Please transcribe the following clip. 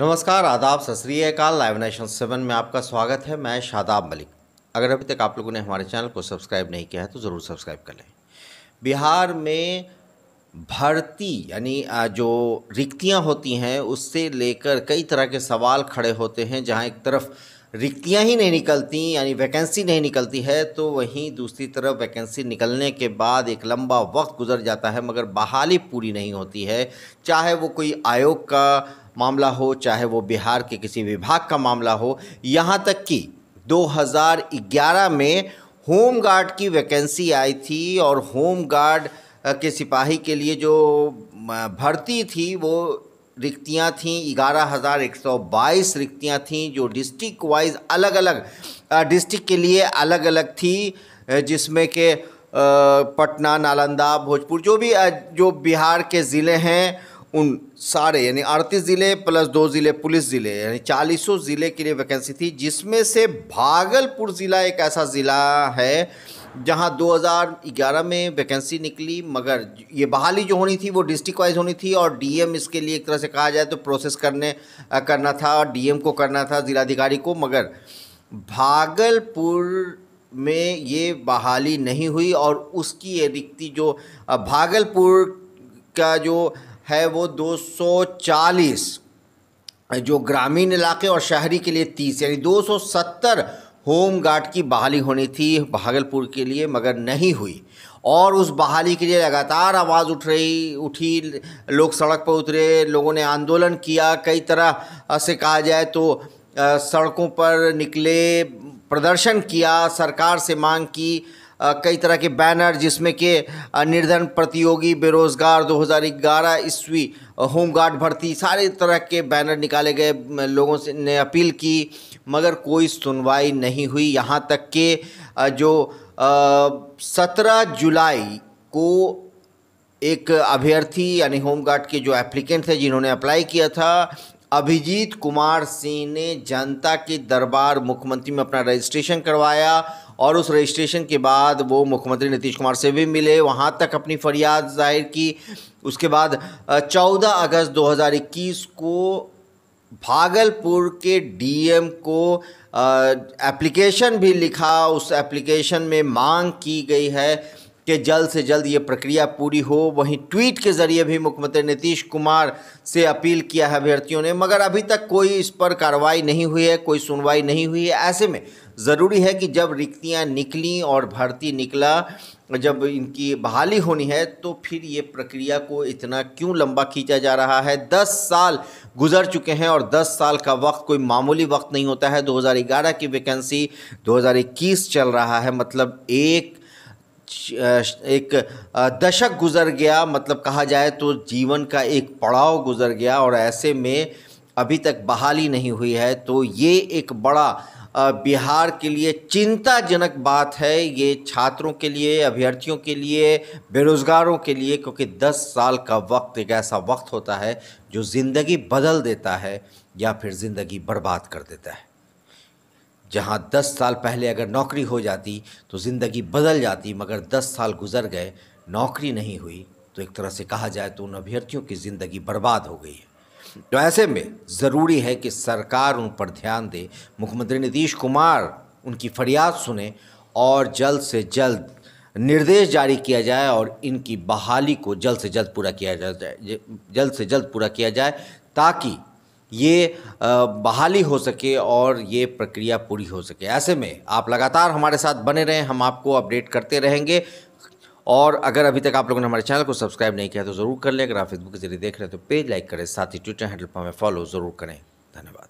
नमस्कार आदाब सत श्रीकाल लाइव नेशन सेवन में आपका स्वागत है मैं शादाब मलिक अगर अभी तक आप लोगों ने हमारे चैनल को सब्सक्राइब नहीं किया है तो ज़रूर सब्सक्राइब कर लें बिहार में भर्ती यानी जो रिक्तियां होती हैं उससे लेकर कई तरह के सवाल खड़े होते हैं जहां एक तरफ रिक्तियां ही नहीं निकलती यानी वैकेंसी नहीं निकलती है तो वहीं दूसरी तरफ वैकेंसी निकलने के बाद एक लंबा वक्त गुजर जाता है मगर बहाली पूरी नहीं होती है चाहे वो कोई आयोग का मामला हो चाहे वो बिहार के किसी विभाग का मामला हो यहाँ तक कि 2011 में होम गार्ड की वैकेंसी आई थी और होम गार्ड के सिपाही के लिए जो भर्ती थी वो रिक्तियाँ थीं ग्यारह हज़ार एक सौ बाईस रिक्तियाँ थीं जो डिस्ट्रिक्ट वाइज अलग अलग डिस्ट्रिक्ट के लिए अलग अलग थी जिसमें के पटना नालंदा भोजपुर जो भी जो बिहार के ज़िले हैं उन सारे यानी अड़तीस ज़िले प्लस दो ज़िले पुलिस ज़िले यानी चालीसों ज़िले के लिए वैकेंसी थी जिसमें से भागलपुर ज़िला एक ऐसा ज़िला है जहां 2011 में वैकेंसी निकली मगर ये बहाली जो होनी थी वो डिस्ट्रिक्ट वाइज होनी थी और डीएम इसके लिए एक तरह से कहा जाए तो प्रोसेस करने करना था डी को करना था ज़िलाधिकारी को मगर भागलपुर में ये बहाली नहीं हुई और उसकी रिक्ति जो भागलपुर का जो है वो 240 जो ग्रामीण इलाके और शहरी के लिए 30 यानी 270 होम गार्ड की बहाली होनी थी भागलपुर के लिए मगर नहीं हुई और उस बहाली के लिए लगातार आवाज़ उठ रही उठी लोग सड़क पर उतरे लोगों ने आंदोलन किया कई तरह से कहा जाए तो सड़कों पर निकले प्रदर्शन किया सरकार से मांग की कई तरह के बैनर जिसमें कि निर्धन प्रतियोगी बेरोज़गार 2011 ईस्वी होमगार्ड भर्ती सारे तरह के बैनर निकाले गए लोगों से ने अपील की मगर कोई सुनवाई नहीं हुई यहाँ तक के जो सत्रह जुलाई को एक अभ्यर्थी यानी होम गार्ड के जो एप्लीकेंट थे जिन्होंने अप्लाई किया था अभिजीत कुमार सिंह ने जनता के दरबार मुख्यमंत्री में अपना रजिस्ट्रेशन करवाया और उस रजिस्ट्रेशन के बाद वो मुख्यमंत्री नीतीश कुमार से भी मिले वहाँ तक अपनी फरियाद जाहिर की उसके बाद 14 अगस्त 2021 को भागलपुर के डीएम को एप्लीकेशन भी लिखा उस एप्लीकेशन में मांग की गई है कि जल्द से जल्द ये प्रक्रिया पूरी हो वहीं ट्वीट के ज़रिए भी मुख्यमंत्री नीतीश कुमार से अपील किया है अभ्यर्थियों ने मगर अभी तक कोई इस पर कार्रवाई नहीं हुई है कोई सुनवाई नहीं हुई है ऐसे में ज़रूरी है कि जब रिक्तियाँ निकली और भर्ती निकला जब इनकी बहाली होनी है तो फिर ये प्रक्रिया को इतना क्यों लंबा खींचा जा रहा है दस साल गुजर चुके हैं और दस साल का वक्त कोई मामूली वक्त नहीं होता है दो की वैकेंसी दो चल रहा है मतलब एक एक दशक गुजर गया मतलब कहा जाए तो जीवन का एक पड़ाव गुजर गया और ऐसे में अभी तक बहाली नहीं हुई है तो ये एक बड़ा बिहार के लिए चिंताजनक बात है ये छात्रों के लिए अभ्यर्थियों के लिए बेरोज़गारों के लिए क्योंकि 10 साल का वक्त एक ऐसा वक्त होता है जो ज़िंदगी बदल देता है या फिर ज़िंदगी बर्बाद कर देता है जहाँ दस साल पहले अगर नौकरी हो जाती तो ज़िंदगी बदल जाती मगर दस साल गुजर गए नौकरी नहीं हुई तो एक तरह से कहा जाए तो उन अभ्यर्थियों की ज़िंदगी बर्बाद हो गई है तो ऐसे में ज़रूरी है कि सरकार उन पर ध्यान दे मुख्यमंत्री नीतीश कुमार उनकी फरियाद सुने और जल्द से जल्द निर्देश जारी किया जाए और इनकी बहाली को जल्द से जल्द पूरा किया जाए जल्द से जल्द पूरा किया जाए ताकि ये बहाली हो सके और ये प्रक्रिया पूरी हो सके ऐसे में आप लगातार हमारे साथ बने रहें हम आपको अपडेट करते रहेंगे और अगर अभी तक आप लोगों ने हमारे चैनल को सब्सक्राइब नहीं किया तो ज़रूर कर लें अगर आप फेसबुक के जरिए देख रहे हैं तो पेज लाइक करें साथ ही ट्विटर हैंडल पर हमें फॉलो ज़रूर करें धन्यवाद